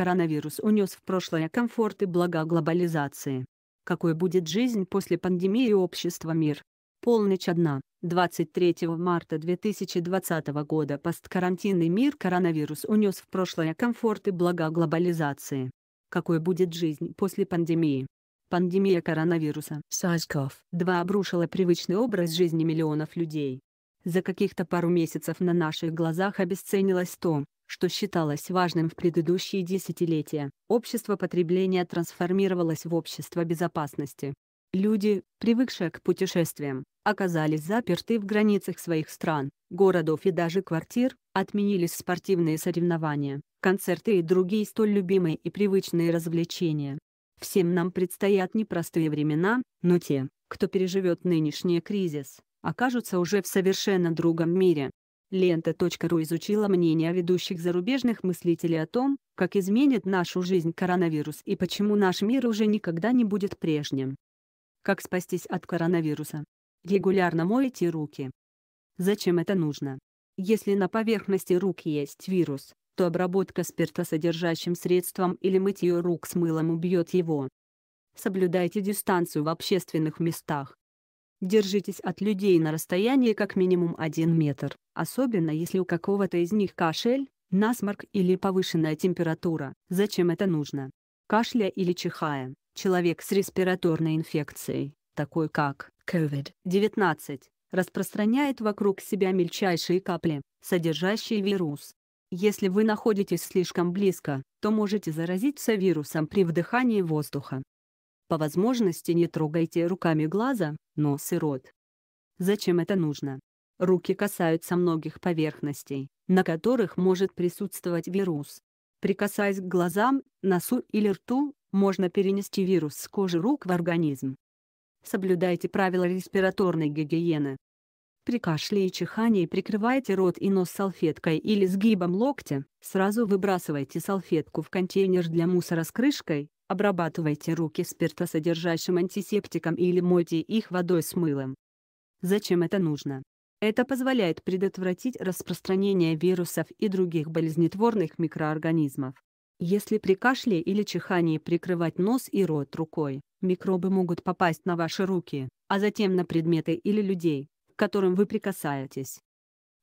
Коронавирус унес в прошлое комфорт и блага глобализации. Какой будет жизнь после пандемии общества мир? Полночь одна, 23 марта 2020 года посткарантинный мир коронавирус унес в прошлое комфорт и блага глобализации. Какой будет жизнь после пандемии? Пандемия коронавируса SARS-CoV-2 обрушила привычный образ жизни миллионов людей. За каких-то пару месяцев на наших глазах обесценилось то, что считалось важным в предыдущие десятилетия. Общество потребления трансформировалось в общество безопасности. Люди, привыкшие к путешествиям, оказались заперты в границах своих стран, городов и даже квартир, отменились спортивные соревнования, концерты и другие столь любимые и привычные развлечения. Всем нам предстоят непростые времена, но те, кто переживет нынешний кризис, окажутся уже в совершенно другом мире. Лента.ру изучила мнения ведущих зарубежных мыслителей о том, как изменит нашу жизнь коронавирус и почему наш мир уже никогда не будет прежним. Как спастись от коронавируса? Регулярно мойте руки. Зачем это нужно? Если на поверхности рук есть вирус, то обработка спиртосодержащим средством или мытье рук с мылом убьет его. Соблюдайте дистанцию в общественных местах. Держитесь от людей на расстоянии как минимум 1 метр, особенно если у какого-то из них кашель, насморк или повышенная температура. Зачем это нужно? Кашля или чихая, человек с респираторной инфекцией, такой как COVID-19, распространяет вокруг себя мельчайшие капли, содержащие вирус. Если вы находитесь слишком близко, то можете заразиться вирусом при вдыхании воздуха. По возможности не трогайте руками глаза, нос и рот. Зачем это нужно? Руки касаются многих поверхностей, на которых может присутствовать вирус. Прикасаясь к глазам, носу или рту, можно перенести вирус с кожи рук в организм. Соблюдайте правила респираторной гигиены. При кашле и чихании прикрывайте рот и нос салфеткой или сгибом локтя, сразу выбрасывайте салфетку в контейнер для мусора с крышкой, Обрабатывайте руки спиртосодержащим антисептиком или мойте их водой с мылом. Зачем это нужно? Это позволяет предотвратить распространение вирусов и других болезнетворных микроорганизмов. Если при кашле или чихании прикрывать нос и рот рукой, микробы могут попасть на ваши руки, а затем на предметы или людей, к которым вы прикасаетесь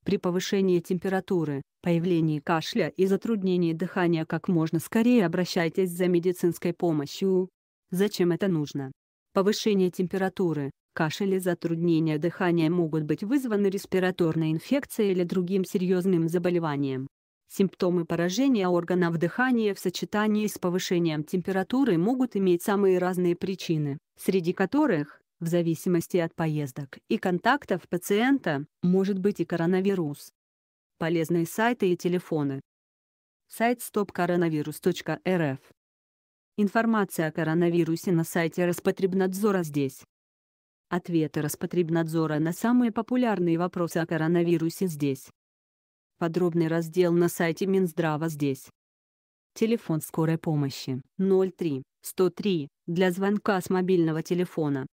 при повышении температуры, появлении кашля и затруднении дыхания как можно скорее обращайтесь за медицинской помощью. Зачем это нужно? Повышение температуры, кашель и затруднение дыхания могут быть вызваны респираторной инфекцией или другим серьезным заболеванием. Симптомы поражения органов дыхания в сочетании с повышением температуры могут иметь самые разные причины, среди которых в зависимости от поездок и контактов пациента, может быть и коронавирус. Полезные сайты и телефоны. Сайт stopcoronavirus.rf Информация о коронавирусе на сайте Роспотребнадзора здесь. Ответы Роспотребнадзора на самые популярные вопросы о коронавирусе здесь. Подробный раздел на сайте Минздрава здесь. Телефон скорой помощи 03 103 для звонка с мобильного телефона.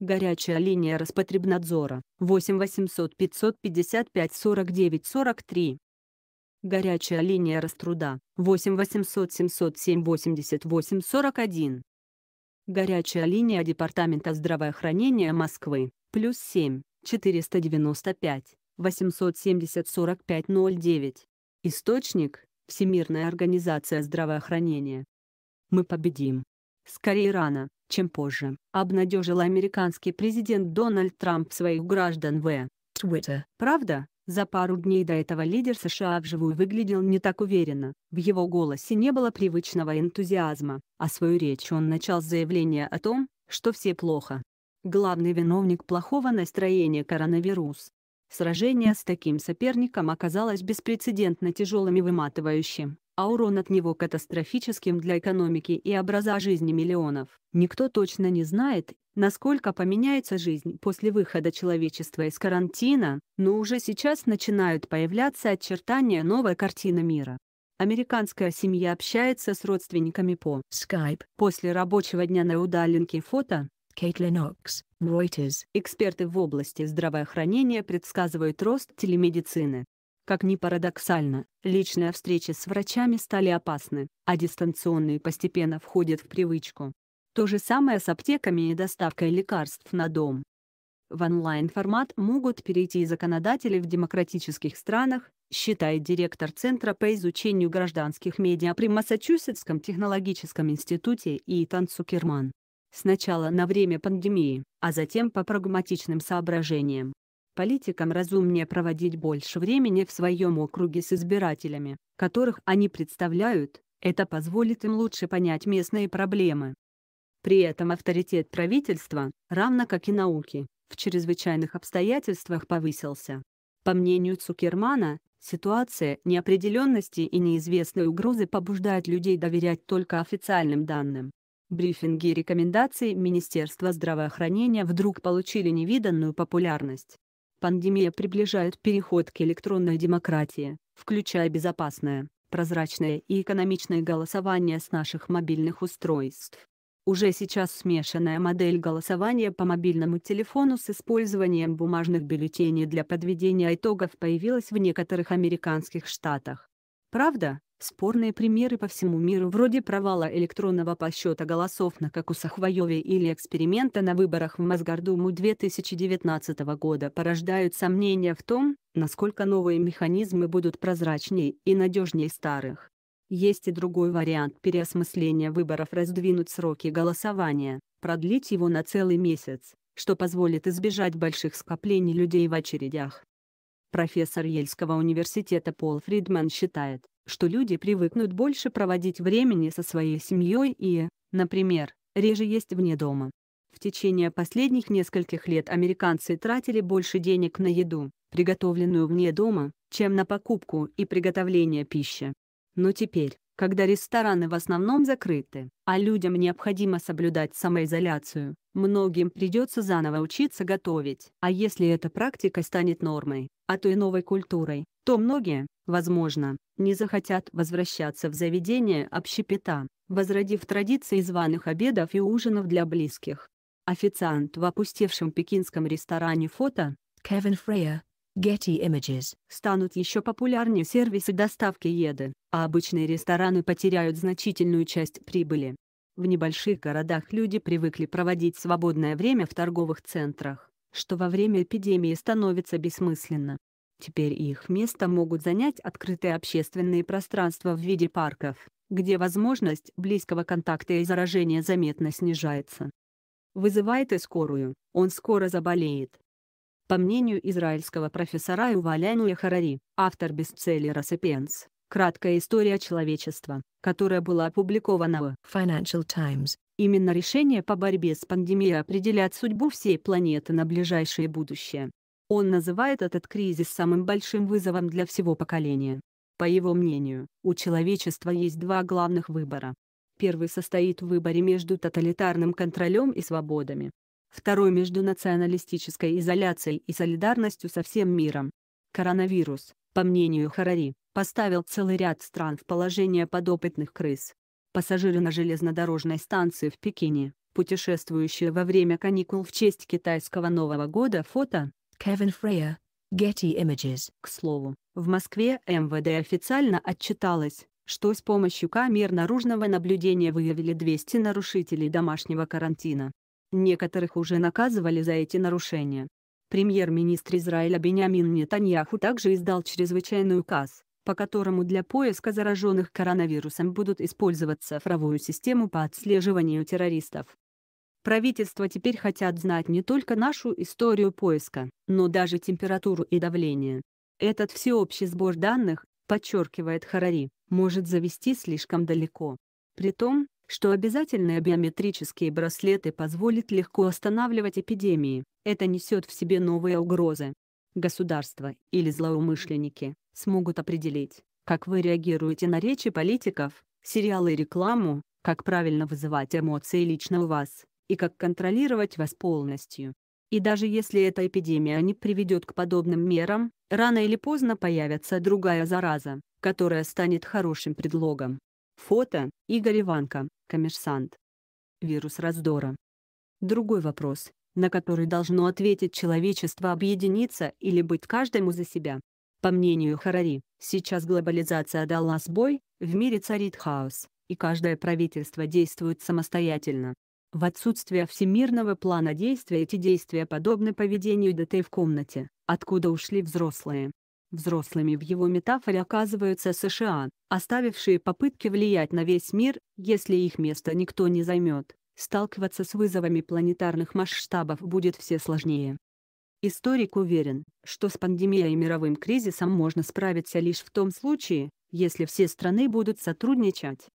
Горячая линия Роспотребнадзора 8 800 555 49 43. Горячая линия Раструда 8 800 707 88 41. Горячая линия Департамента здравоохранения Москвы плюс 7 495 870 45 09. Источник – Всемирная организация здравоохранения. Мы победим. Скорее рано чем позже, обнадежил американский президент Дональд Трамп своих граждан в Twitter. Правда, за пару дней до этого лидер США вживую выглядел не так уверенно, в его голосе не было привычного энтузиазма, а свою речь он начал с заявления о том, что все плохо. Главный виновник плохого настроения коронавирус. Сражение с таким соперником оказалось беспрецедентно тяжелым и выматывающим а урон от него катастрофическим для экономики и образа жизни миллионов. Никто точно не знает, насколько поменяется жизнь после выхода человечества из карантина, но уже сейчас начинают появляться очертания новой картины мира. Американская семья общается с родственниками по Skype. После рабочего дня на удаленке фото Кейтлин Окс, Reuters. Эксперты в области здравоохранения предсказывают рост телемедицины. Как ни парадоксально, личные встречи с врачами стали опасны, а дистанционные постепенно входят в привычку. То же самое с аптеками и доставкой лекарств на дом. В онлайн-формат могут перейти законодатели в демократических странах, считает директор Центра по изучению гражданских медиа при Массачусетском технологическом институте Итан Цукерман. Сначала на время пандемии, а затем по прагматичным соображениям. Политикам разумнее проводить больше времени в своем округе с избирателями, которых они представляют, это позволит им лучше понять местные проблемы. При этом авторитет правительства, равно как и науки, в чрезвычайных обстоятельствах повысился. По мнению Цукермана, ситуация неопределенности и неизвестной угрозы побуждает людей доверять только официальным данным. Брифинги и рекомендации Министерства здравоохранения вдруг получили невиданную популярность. Пандемия приближает переход к электронной демократии, включая безопасное, прозрачное и экономичное голосование с наших мобильных устройств. Уже сейчас смешанная модель голосования по мобильному телефону с использованием бумажных бюллетеней для подведения итогов появилась в некоторых американских штатах. Правда, Спорные примеры по всему миру вроде провала электронного подсчета голосов на Кокусахваеве или эксперимента на выборах в Мосгордуму 2019 года порождают сомнения в том, насколько новые механизмы будут прозрачнее и надежнее старых. Есть и другой вариант переосмысления выборов раздвинуть сроки голосования, продлить его на целый месяц, что позволит избежать больших скоплений людей в очередях. Профессор Ельского университета Пол Фридман считает, что люди привыкнут больше проводить времени со своей семьей и, например, реже есть вне дома. В течение последних нескольких лет американцы тратили больше денег на еду, приготовленную вне дома, чем на покупку и приготовление пищи. Но теперь, когда рестораны в основном закрыты, а людям необходимо соблюдать самоизоляцию, многим придется заново учиться готовить. А если эта практика станет нормой, а то и новой культурой, то многие, возможно, не захотят возвращаться в заведение общепита, возродив традиции званых обедов и ужинов для близких. Официант в опустевшем пекинском ресторане фото Кевин Фрея, Getty Images станут еще популярнее сервисы доставки еды, а обычные рестораны потеряют значительную часть прибыли. В небольших городах люди привыкли проводить свободное время в торговых центрах, что во время эпидемии становится бессмысленно. Теперь их место могут занять открытые общественные пространства в виде парков, где возможность близкого контакта и заражения заметно снижается. Вызывайте скорую, он скоро заболеет. По мнению израильского профессора Юваляну Харари, автор бестселлера «Сапиенс», краткая история человечества, которая была опубликована в Financial Times, именно решения по борьбе с пандемией определят судьбу всей планеты на ближайшее будущее. Он называет этот кризис самым большим вызовом для всего поколения. По его мнению, у человечества есть два главных выбора. Первый состоит в выборе между тоталитарным контролем и свободами. Второй – между националистической изоляцией и солидарностью со всем миром. Коронавирус, по мнению Харари, поставил целый ряд стран в положение подопытных крыс. Пассажиры на железнодорожной станции в Пекине, путешествующие во время каникул в честь китайского Нового года фото, Кевин Фрейер, Getty Images. К слову, в Москве МВД официально отчиталось, что с помощью камер наружного наблюдения выявили 200 нарушителей домашнего карантина. Некоторых уже наказывали за эти нарушения. Премьер-министр Израиля Бенямин Нетаньяху также издал чрезвычайный указ, по которому для поиска зараженных коронавирусом будут использоваться цифровую систему по отслеживанию террористов. Правительства теперь хотят знать не только нашу историю поиска, но даже температуру и давление. Этот всеобщий сбор данных, подчеркивает Харари, может завести слишком далеко. При том, что обязательные биометрические браслеты позволят легко останавливать эпидемии, это несет в себе новые угрозы. Государства или злоумышленники смогут определить, как вы реагируете на речи политиков, сериалы и рекламу, как правильно вызывать эмоции лично у вас, и как контролировать вас полностью. И даже если эта эпидемия не приведет к подобным мерам, рано или поздно появится другая зараза, которая станет хорошим предлогом. Фото – Игорь Иванко, коммерсант. Вирус раздора. Другой вопрос, на который должно ответить человечество объединиться или быть каждому за себя. По мнению Харари, сейчас глобализация дала сбой, в мире царит хаос, и каждое правительство действует самостоятельно. В отсутствие всемирного плана действия эти действия подобны поведению детей в комнате, откуда ушли взрослые. Взрослыми в его метафоре оказываются США, оставившие попытки влиять на весь мир, если их место никто не займет. Сталкиваться с вызовами планетарных масштабов будет все сложнее. Историк уверен, что с пандемией и мировым кризисом можно справиться лишь в том случае, если все страны будут сотрудничать.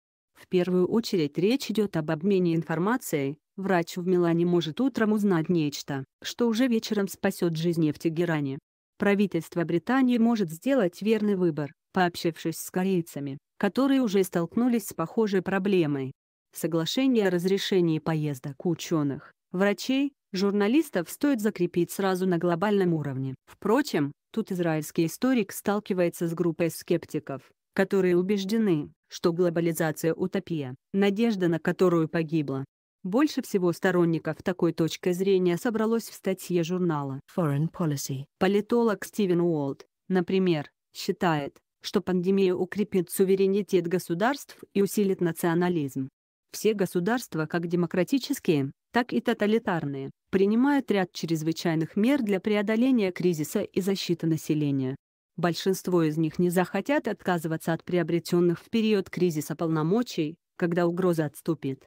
В первую очередь речь идет об обмене информацией, врач в Милане может утром узнать нечто, что уже вечером спасет жизни в Тегеране. Правительство Британии может сделать верный выбор, пообщавшись с корейцами, которые уже столкнулись с похожей проблемой. Соглашение о разрешении поездок ученых, врачей, журналистов стоит закрепить сразу на глобальном уровне. Впрочем, тут израильский историк сталкивается с группой скептиков, которые убеждены, что глобализация – утопия, надежда на которую погибла. Больше всего сторонников такой точки зрения собралось в статье журнала Foreign Policy. Политолог Стивен Уолт, например, считает, что пандемия укрепит суверенитет государств и усилит национализм. Все государства, как демократические, так и тоталитарные, принимают ряд чрезвычайных мер для преодоления кризиса и защиты населения. Большинство из них не захотят отказываться от приобретенных в период кризиса полномочий, когда угроза отступит.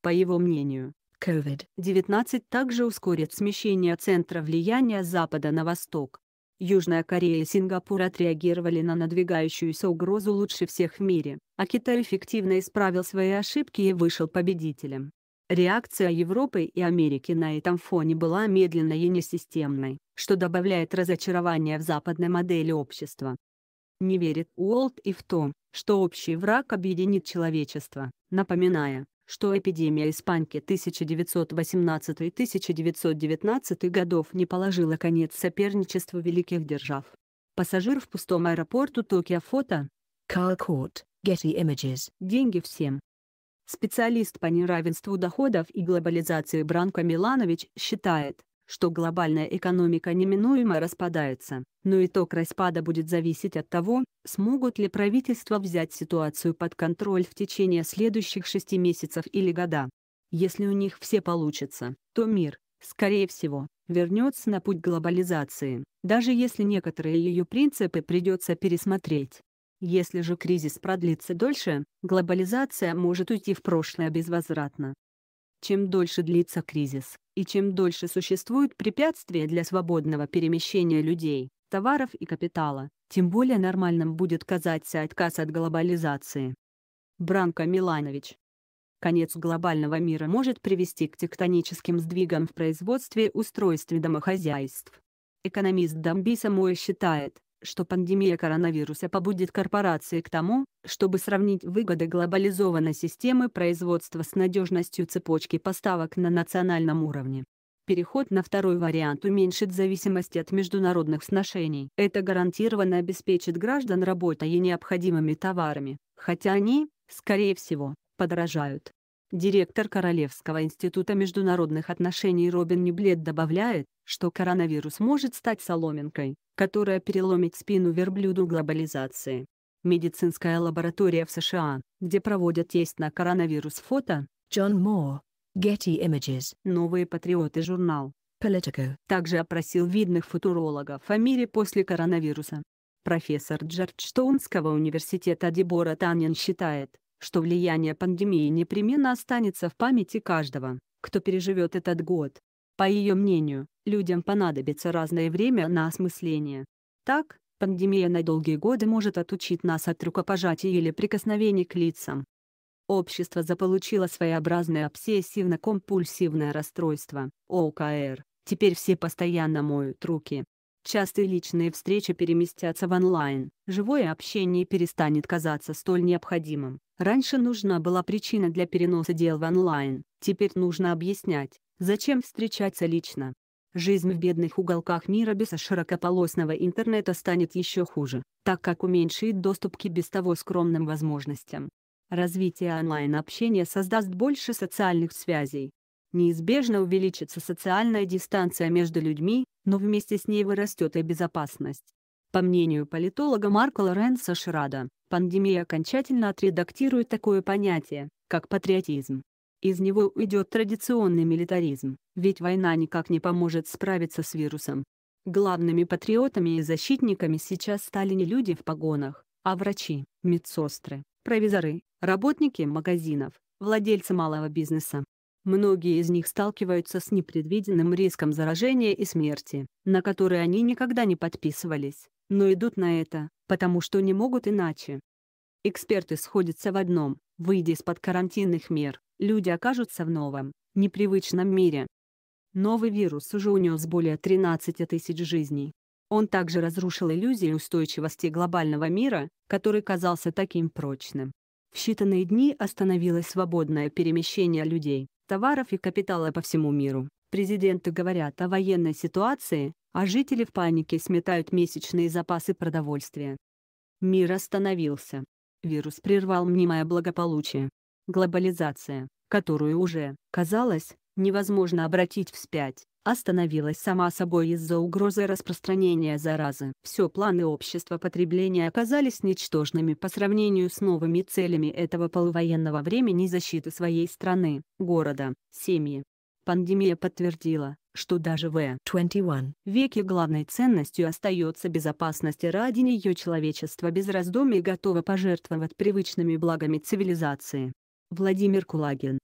По его мнению, COVID-19 также ускорит смещение центра влияния с запада на восток. Южная Корея и Сингапур отреагировали на надвигающуюся угрозу лучше всех в мире, а Китай эффективно исправил свои ошибки и вышел победителем. Реакция Европы и Америки на этом фоне была медленной и несистемной, что добавляет разочарование в западной модели общества. Не верит Уолт и в то, что общий враг объединит человечество, напоминая, что эпидемия испанки 1918-1919 годов не положила конец соперничеству великих держав. Пассажир в пустом аэропорту Токио фото. Карл Корт, Getty Images. Деньги всем, Специалист по неравенству доходов и глобализации Бранко Миланович считает, что глобальная экономика неминуемо распадается, но итог распада будет зависеть от того, смогут ли правительства взять ситуацию под контроль в течение следующих шести месяцев или года. Если у них все получится, то мир, скорее всего, вернется на путь глобализации, даже если некоторые ее принципы придется пересмотреть. Если же кризис продлится дольше, глобализация может уйти в прошлое безвозвратно. Чем дольше длится кризис, и чем дольше существуют препятствия для свободного перемещения людей, товаров и капитала, тем более нормальным будет казаться отказ от глобализации. Бранко Миланович. Конец глобального мира может привести к тектоническим сдвигам в производстве устройстве домохозяйств. Экономист Дамби Самой считает, что пандемия коронавируса побудит корпорации к тому, чтобы сравнить выгоды глобализованной системы производства с надежностью цепочки поставок на национальном уровне. Переход на второй вариант уменьшит зависимость от международных сношений. Это гарантированно обеспечит граждан работой и необходимыми товарами, хотя они, скорее всего, подорожают. Директор Королевского института международных отношений Робин Неблед добавляет, что коронавирус может стать соломинкой, которая переломит спину верблюду глобализации. Медицинская лаборатория в США, где проводят тест на коронавирус фото, Джон Moore, Getty Images, новые патриоты журнал, Politico, также опросил видных футурологов о мире после коронавируса. Профессор Джорджтаунского университета Дебора Танин считает, что влияние пандемии непременно останется в памяти каждого, кто переживет этот год. По ее мнению, людям понадобится разное время на осмысление. Так, пандемия на долгие годы может отучить нас от рукопожатий или прикосновений к лицам. Общество заполучило своеобразное обсессивно-компульсивное расстройство, ОКР. Теперь все постоянно моют руки, Частые личные встречи переместятся в онлайн, живое общение перестанет казаться столь необходимым. Раньше нужна была причина для переноса дел в онлайн, теперь нужно объяснять, зачем встречаться лично. Жизнь в бедных уголках мира без широкополосного интернета станет еще хуже, так как уменьшит доступ к и без того скромным возможностям. Развитие онлайн-общения создаст больше социальных связей, Неизбежно увеличится социальная дистанция между людьми, но вместе с ней вырастет и безопасность. По мнению политолога Марка Лоренса Шрада, пандемия окончательно отредактирует такое понятие, как патриотизм. Из него уйдет традиционный милитаризм, ведь война никак не поможет справиться с вирусом. Главными патриотами и защитниками сейчас стали не люди в погонах, а врачи, медсестры, провизоры, работники магазинов, владельцы малого бизнеса. Многие из них сталкиваются с непредвиденным риском заражения и смерти, на которые они никогда не подписывались, но идут на это, потому что не могут иначе. Эксперты сходятся в одном, выйдя из-под карантинных мер, люди окажутся в новом, непривычном мире. Новый вирус уже унес более 13 тысяч жизней. Он также разрушил иллюзии устойчивости глобального мира, который казался таким прочным. В считанные дни остановилось свободное перемещение людей товаров и капитала по всему миру. Президенты говорят о военной ситуации, а жители в панике сметают месячные запасы продовольствия. Мир остановился. Вирус прервал мнимое благополучие. Глобализация, которую уже, казалось, невозможно обратить вспять, остановилась сама собой из-за угрозы распространения заразы. Все планы общества потребления оказались ничтожными по сравнению с новыми целями этого полувоенного времени защиты своей страны, города, семьи. Пандемия подтвердила, что даже в 21 веке главной ценностью остается безопасность и ради нее человечество без раздумий готово пожертвовать привычными благами цивилизации. Владимир Кулагин